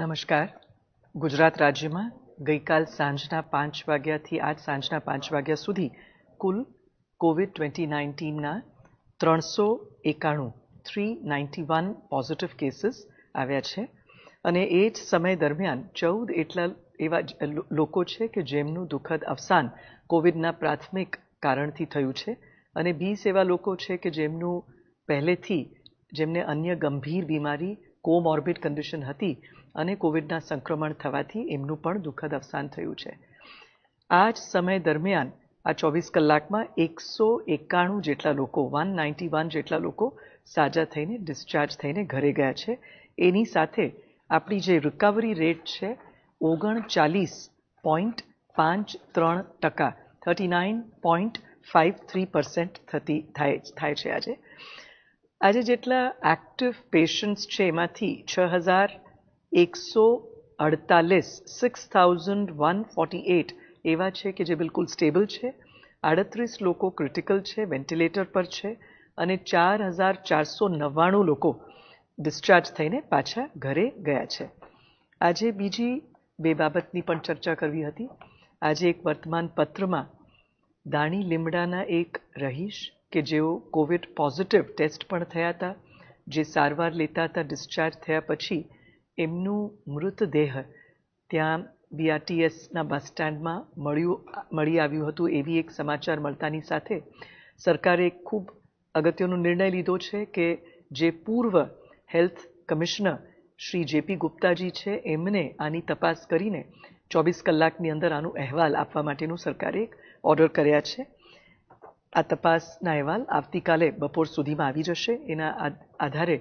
નમસ્કાર ગુજરાત રાજ્યમાં ગઈકાલ સાંજના પાંચ વાગ્યાથી આજ સાંજના પાંચ વાગ્યા સુધી કુલ કોવિડ ટ્વેન્ટી નાઇન્ટીનના ત્રણસો એકાણું three ninety one positive cases આવ્યા છે અને એ જ સમય દરમિયાન ચૌદ એટલા એવા લોકો છે કે જેમનું દુઃખદ અવસાન કોવિડના પ્રાથમિક કારણથી થયું છે અને બીસ એવા લોકો છે કે જેમનું પહેલેથી જેમને અન્ય ગંભીર બીમારી કોમોર્બિડ કન્ડિશન હતી અને કોવિડના સંક્રમણ થવાથી એમનું પણ દુઃખદ અવસાન થયું છે આ જ સમય દરમિયાન આ ચોવીસ કલાકમાં એકસો એકાણું જેટલા લોકો વન નાઇન્ટી વન જેટલા લોકો સાજા થઈને ડિસ્ચાર્જ થઈને ઘરે ગયા છે એની સાથે આપણી જે રિકવરી રેટ છે ઓગણચાલીસ પોઈન્ટ પાંચ ત્રણ ટકા thirty nine point five three percent થતી થાય થાય છે આજે આજે જેટલા એક્ટિવ પેશન્ટ્સ છે એમાંથી છ હજાર એકસો અડતાલીસ six thousand one forty eight એવા છે કે જે બિલકુલ સ્ટેબલ છે આડત્રીસ લોકો ક્રિટિકલ છે વેન્ટિલેટર પર છે અને ચાર હજાર ચારસો નવ્વાણું લોકો ડિસ્ચાર્જ થઈને પાછા ઘરે ગયા છે આજે બીજી બે બાબતની પણ ચર્ચા કરવી હતી આજે એક વર્તમાન પત્રમાં દાણી લીમડાના એક રહીશ કે જેઓ કોવિડ પોઝિટિવ ટેસ્ટ પણ થયા હતા જે સારવાર લેતા હતા ડિસ્ચાર્જ થયા પછી એમનું મૃતદેહ ત્યાં બીઆરટીએસના બસ સ્ટેન્ડમાં મળ્યું મળી આવ્યું હતું એવી એક સમાચાર મળતાની સાથે સરકારે ખૂબ અગત્યનો નિર્ણય લીધો છે કે જે પૂર્વ health commissioner Shri JP Guptaji છે એમને આની તપાસ કરીને ચોવીસ કલાકની અંદર આનો અહેવાલ આપવા માટેનું સરકારે એક ઓર્ડર કર્યા છે આ તપાસના અહેવાલ આવતીકાલે બપોર સુધીમાં આવી જશે એના આધારે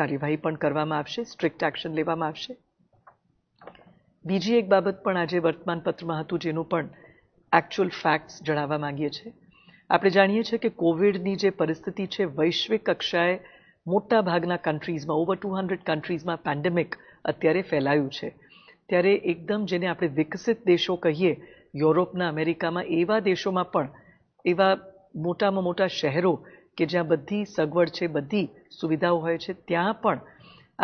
કાર્યવાહી પણ કરવામાં આવશે સ્ટ્રિક્ટ એક્શન લેવામાં આવશે બીજી એક બાબત પણ આજે વર્તમાનપત્રમાં હતું જેનું પણ એકચ્યુઅલ ફેક્ટ્સ જણાવવા માંગીએ છીએ આપણે જાણીએ છીએ કે કોવિડની જે પરિસ્થિતિ છે વૈશ્વિક કક્ષાએ મોટા ભાગના કન્ટ્રીઝમાં ઓવર ટુ હંડ્રેડ કન્ટ્રીઝમાં પેન્ડેમિક અત્યારે ફેલાયું છે ત્યારે એકદમ જેને આપણે વિકસિત દેશો કહીએ યુરોપના અમેરિકામાં એવા દેશોમાં પણ એવા મોટામાં મોટા શહેરો કે જ્યાં બધી સગવડ છે બધી સુવિધાઓ હોય છે ત્યાં પણ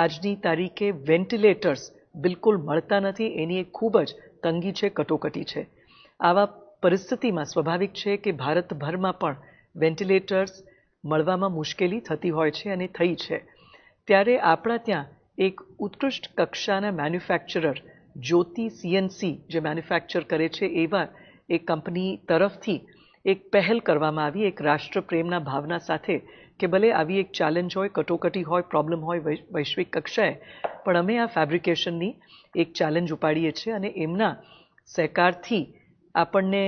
આજની તારીખે વેન્ટિલેટર્સ બિલકુલ મળતા નથી એની એક ખૂબ જ તંગી છે કટોકટી છે આવા પરિસ્થિતિમાં સ્વાભાવિક છે કે ભારતભરમાં પણ વેન્ટિલેટર્સ મળવામાં મુશ્કેલી થતી હોય છે અને થઈ છે ત્યારે આપણા ત્યાં એક ઉત્કૃષ્ટ કક્ષાના મેન્યુફેક્ચરર જ્યોતિ સીએનસી જે મેન્યુફેક્ચર કરે છે એવા એ કંપની તરફથી એક પહેલ કરવામાં આવી એક રાષ્ટ્રપ્રેમના ભાવના સાથે કે ભલે આવી એક ચેલેન્જ હોય કટોકટી હોય પ્રોબ્લેમ હોય વૈશ્વિક કક્ષાએ પણ અમે આ ફેબ્રિકેશનની એક ચેલેન્જ ઉપાડીએ છીએ અને એમના સહકારથી આપણને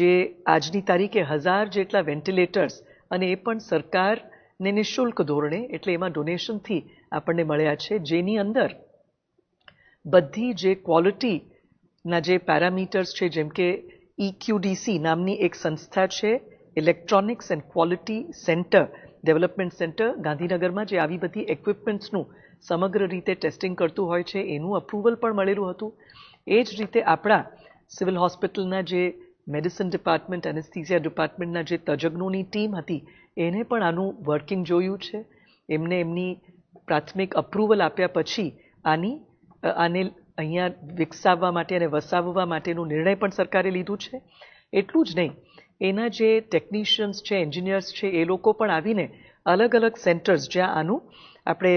જે આજની તારીખે હજાર જેટલા વેન્ટિલેટર્સ અને એ પણ સરકારને નિઃશુલ્ક ધોરણે એટલે એમાં ડોનેશનથી આપણને મળ્યા છે જેની અંદર બધી જે ક્વોલિટીના જે પેરામીટર્સ છે જેમ કે ઇક્યુડીસી e નામની એક સંસ્થા છે electronics and quality centre development centre ગાંધીનગરમાં જે આવી બધી ઇક્વિપમેન્ટ્સનું સમગ્ર રીતે ટેસ્ટિંગ કરતું હોય છે એનું અપ્રુવલ પણ મળેલું હતું એ જ રીતે આપણા સિવિલ હોસ્પિટલના જે મેડિસિન ડિપાર્ટમેન્ટ એનેસ્થિસિયા ડિપાર્ટમેન્ટના જે તજજ્ઞોની ટીમ હતી એને પણ આનું વર્કિંગ જોયું છે એમને એમની પ્રાથમિક અપ્રુવલ આપ્યા પછી આની આને અહીંયા વિકસાવવા માટે અને વસાવવા માટેનો નિર્ણય પણ સરકારે લીધું છે એટલું જ નહીં એના જે ટેકનિશિયન્સ છે એન્જિનિયર્સ છે એ લોકો પણ આવીને અલગ અલગ સેન્ટર્સ જ્યાં આનું આપણે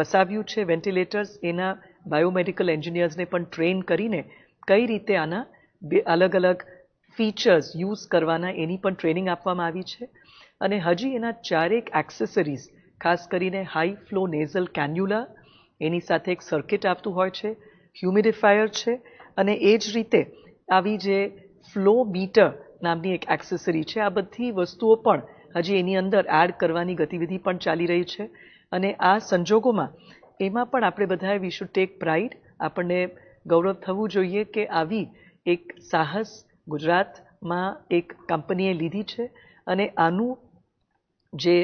વસાવ્યું છે વેન્ટિલેટર્સ એના બાયોમેડિકલ એન્જિનિયર્સને પણ ટ્રેન કરીને કઈ રીતે આના બે અલગ અલગ ફીચર્સ યુઝ કરવાના એની પણ ટ્રેનિંગ આપવામાં આવી છે અને હજી એના ચારેક એક્સેસરીઝ ખાસ કરીને હાઈ ફ્લો નેઝલ કેન્યુલા એની સાથે એક સર્કિટ આવતું હોય છે હ્યુમિડિફાયર છે અને એ જ રીતે આવી જે ફ્લો બીટર નામની એક એક્સેસરી છે આ બધી વસ્તુઓ પણ હજી એની અંદર એડ કરવાની ગતિવિધિ પણ ચાલી રહી છે અને આ સંજોગોમાં એમાં પણ આપણે બધાએ વી શુડ ટેક પ્રાઇડ આપણને ગૌરવ થવું જોઈએ કે આવી એક સાહસ ગુજરાતમાં એક કંપનીએ લીધી છે અને આનું જે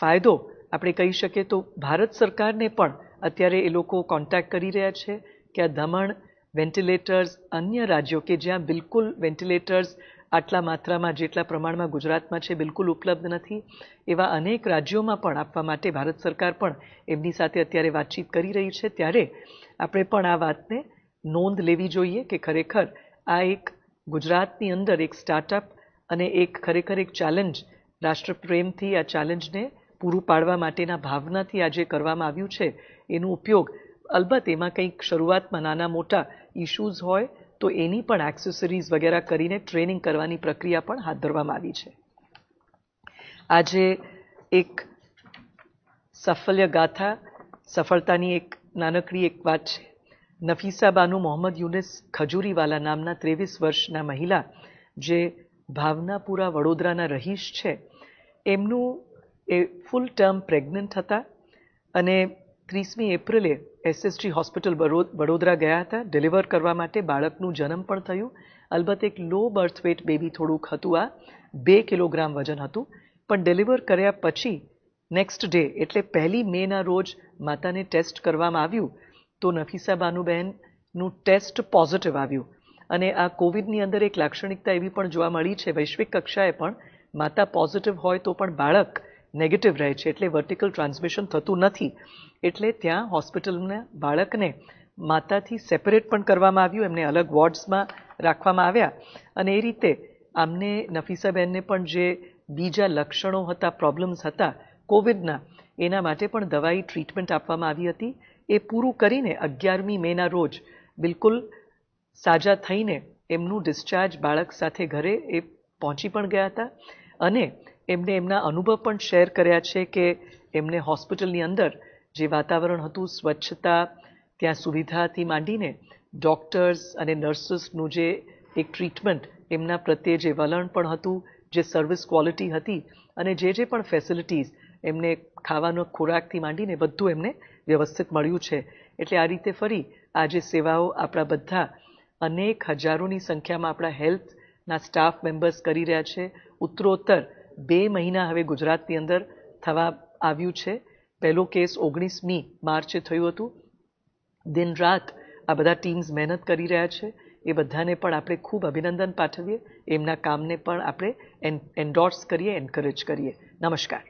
ફાયદો આપણે કહી શકીએ તો ભારત સરકારને પણ અત્યારે એ લોકો કોન્ટેક્ટ કરી રહ્યા છે કે આ દમણ વેન્ટિલેટર્સ અન્ય રાજ્યો કે જ્યાં બિલકુલ વેન્ટિલેટર્સ આટલા માત્રામાં જેટલા પ્રમાણમાં ગુજરાતમાં છે બિલકુલ ઉપલબ્ધ નથી એવા અનેક રાજ્યોમાં પણ આપવા માટે ભારત સરકાર પણ એમની સાથે અત્યારે વાતચીત કરી રહી છે ત્યારે આપણે પણ આ વાતને નોંધ લેવી જોઈએ કે ખરેખર આ એક ગુજરાતની અંદર એક સ્ટાર્ટઅપ અને એક ખરેખર એક ચેલેન્જ રાષ્ટ્રપ્રેમથી આ ચેલેન્જને પૂરું પાડવા માટેના ભાવનાથી આજે કરવામાં આવ્યું છે એનો ઉપયોગ અલબત્ત એમાં કંઈક શરૂઆતમાં નાના મોટા ઇશ્યુઝ હોય તો એની પણ એક્સેસરીઝ વગેરે કરીને ટ્રેનિંગ કરવાની પ્રક્રિયા પણ હાથ ધરવામાં આવી છે આજે એક સાફલ્ય ગાથા સફળતાની એક નાનકડી એક વાત છે નફીસા બાનુ મોહમ્મદ યુનિસ ખજૂરીવાલા નામના ત્રેવીસ વર્ષના મહિલા જે ભાવનાપુરા વડોદરાના રહીશ છે એમનું એ ફૂલ ટર્મ પ્રેગ્નન્ટ હતા અને ત્રીસમી એપ્રિલે એસએસજી હોસ્પિટલ વડોદરા ગયા હતા ડિલિવર કરવા માટે બાળકનું જન્મ પણ થયું અલબત્ત એક લો બર્થ વેટ બેબી થોડુંક હતું આ બે કિલોગ્રામ વજન હતું પણ ડિલિવર કર્યા પછી નેક્સ્ટ ડે એટલે પહેલી મેના રોજ માતાને ટેસ્ટ કરવામાં આવ્યું તો નફીસા બાનુબહેનનું ટેસ્ટ પોઝિટિવ આવ્યું અને આ કોવિડની અંદર એક લાક્ષણિકતા એવી પણ જોવા મળી છે વૈશ્વિક કક્ષાએ પણ માતા પોઝિટિવ હોય તો પણ બાળક નેગેટિવ રહે છે એટલે વર્ટિકલ ટ્રાન્સમિશન થતું નથી એટલે ત્યાં હોસ્પિટલના બાળકને માતાથી સેપરેટ પણ કરવામાં આવ્યું એમને અલગ વોર્ડ્સમાં રાખવામાં આવ્યા અને એ રીતે આમને નફીસાબેનને પણ જે બીજા લક્ષણો હતા પ્રોબ્લેમ્સ હતા કોવિડના એના માટે પણ દવાઈ ટ્રીટમેન્ટ આપવામાં આવી હતી એ પૂરું કરીને અગિયારમી મેના રોજ બિલકુલ સાજા થઈને એમનું ડિસ્ચાર્જ બાળક સાથે ઘરે એ પહોંચી પણ ગયા હતા અને એમને એમના અનુભવ પણ શેર કર્યા છે કે એમને હોસ્પિટલની અંદર જે વાતાવરણ હતું સ્વચ્છતા ત્યાં સુવિધાથી માંડીને ડૉક્ટર્સ અને નર્સિસનું જે એક ટ્રીટમેન્ટ એમના પ્રત્યે જે વલણ પણ હતું જે સર્વિસ ક્વોલિટી હતી અને જે જે પણ ફેસિલિટીઝ એમને ખાવાનો ખોરાકથી માંડીને બધું એમને વ્યવસ્થિત મળ્યું છે એટલે આ રીતે ફરી આ જે સેવાઓ આપણા બધા અનેક હજારોની સંખ્યામાં આપણા હેલ્થના સ્ટાફ મેમ્બર્સ કરી રહ્યા છે ઉત્તરોત્તર બે મહિના હવે ગુજરાતની અંદર થવા આવ્યું છે પહેલો કેસ ઓગણીસમી માર્ચે થયું હતું દિન રાત આ બધા ટીમ્સ મહેનત કરી રહ્યા છે એ બધાને પણ આપણે ખૂબ અભિનંદન પાઠવીએ એમના કામને પણ આપણે એન એન્ડોર્સ કરીએ એન્કરેજ કરીએ નમસ્કાર